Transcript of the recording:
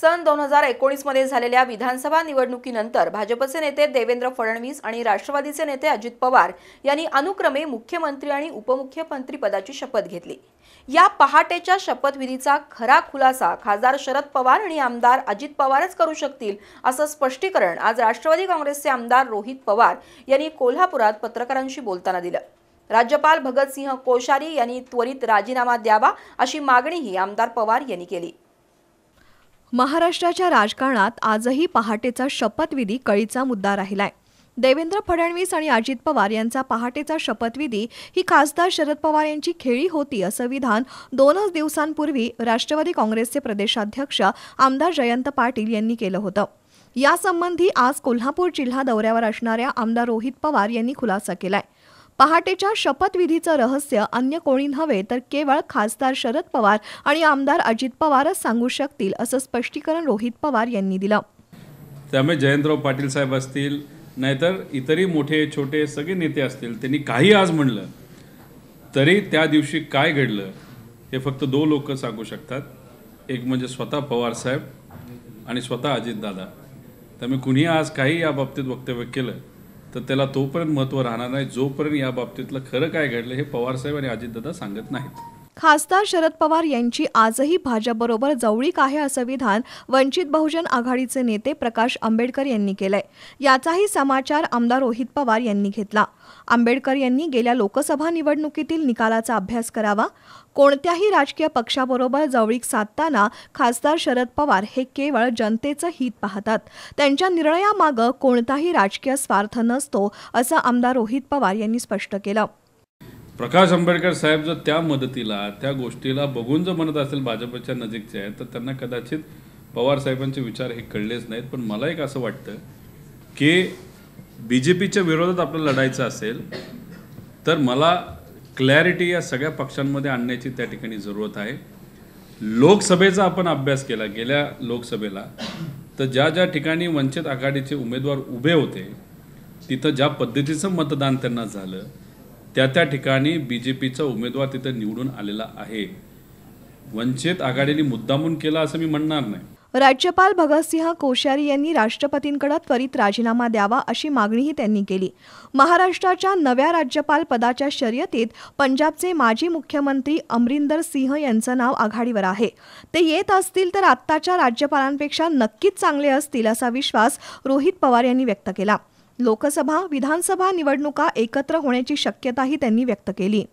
सन दोन हजार एकोणीसमध्ये झालेल्या विधानसभा निवडणुकीनंतर भाजपचे नेते देवेंद्र फडणवीस आणि राष्ट्रवादीचे नेते अजित पवार यांनी अनुक्रमे मुख्यमंत्री आणि उपमुख्यमंत्री पदाची शपथ घेतली या पहाटेच्या शपथविधीचा खरा खुलासा खासदार शरद पवार आणि आमदार अजित पवारच करू शकतील असं स्पष्टीकरण आज राष्ट्रवादी काँग्रेसचे आमदार रोहित पवार यांनी कोल्हापुरात पत्रकारांशी बोलताना दिलं राज्यपाल भगतसिंह कोश्यारी यांनी त्वरित राजीनामा द्यावा अशी मागणीही आमदार पवार यांनी केली महाराष्ट्राच्या राजकारणात आजही पहाटेचा शपथविधी कळीचा मुद्दा राहिलाय देवेंद्र फडणवीस आणि अजित पवार यांचा पहाटेचा शपथविधी ही खासदार शरद पवार यांची खेळी होती असं विधान दोनच दिवसांपूर्वी राष्ट्रवादी काँग्रेसचे प्रदेशाध्यक्ष आमदार जयंत पाटील यांनी केलं होतं यासंबंधी आज कोल्हापूर जिल्हा दौऱ्यावर असणाऱ्या आमदार रोहित पवार यांनी खुलासा केलाय पहाटेच्या शपथविधीचं रहस्य अन्य कोणी नव्हे तर केवळ खासदार शरद पवार आणि आमदार अजित पवारच सांगू शकतील असं स्पष्टीकरण रोहित पवार यांनी दिलं त्यामुळे जयंतराव पाटील साहेब असतील नाहीतर इतरही मोठे छोटे सगळे नेते असतील त्यांनी काही आज म्हणलं तरी त्या दिवशी काय घडलं हे फक्त दोन लोक सांगू शकतात एक म्हणजे स्वतः पवार साहेब आणि स्वतः अजितदादा त्यामुळे कुणी आज काही या बाबतीत वक्तव्य केलं तर त्याला तोपर्यंत महत्त्व राहणार नाही जोपर्यंत या बाबतीतलं खरं काय घडलं हे पवारसाहेब आणि अजितदादा सांगत नाहीत खासदार शरद पवार यांची आजही भाजपबरोबर जवळीक आहे असं विधान वंचित बहुजन आघाडीचे नेते प्रकाश आंबेडकर यांनी केलंय याचाही समाचार आमदार रोहित पवार यांनी घेतला आंबेडकर यांनी गेल्या लोकसभा निवडणुकीतील निकालाचा अभ्यास करावा कोणत्याही राजकीय पक्षाबरोबर जवळीक साधताना खासदार शरद पवार हे केवळ जनतेचं हित पाहतात त्यांच्या निर्णयामागं कोणताही राजकीय स्वार्थ नसतो असं आमदार रोहित पवार यांनी स्पष्ट केलं प्रकाश आंबेडकर साहेब जर त्या मदतीला त्या गोष्टीला बघून जर म्हणत असेल भाजपच्या नजीकचे आहे तर त्यांना कदाचित पवार साहेबांचे विचार हे कळलेच नाहीत पण मला एक असं वाटतं की बी जे पीच्या विरोधात आपल्याला लढायचं असेल तर मला क्लॅरिटी या सगळ्या पक्षांमध्ये आणण्याची त्या ठिकाणी जरूरत आहे लोकसभेचा आपण अभ्यास केला गेल्या लोकसभेला तर ज्या ज्या ठिकाणी वंचित आघाडीचे उमेदवार उभे होते तिथं ज्या पद्धतीचं मतदान त्यांना झालं त्या त्या ठिकाणी बी जे पीचा उमेदवार तिथं निवडून आलेला आहे वंचित आघाडीने मुद्दामून केला असं मी म्हणणार नाही राज्यपाल भगतसिंह कोश्यारी यांनी राष्ट्रपतींकडे त्वरित राजीनामा द्यावा अशी मागणीही त्यांनी केली महाराष्ट्राच्या नव्या राज्यपाल पदाच्या शर्यतीत पंजाबचे माजी मुख्यमंत्री अमरिंदर सिंह यांचं नाव आघाडीवर आहे ते येत असतील तर आत्ताच्या राज्यपालांपेक्षा नक्कीच चांगले असतील असा विश्वास रोहित पवार यांनी व्यक्त केला लोकसभा विधानसभा निवडणुका एकत्र होण्याची शक्यताही त्यांनी व्यक्त केली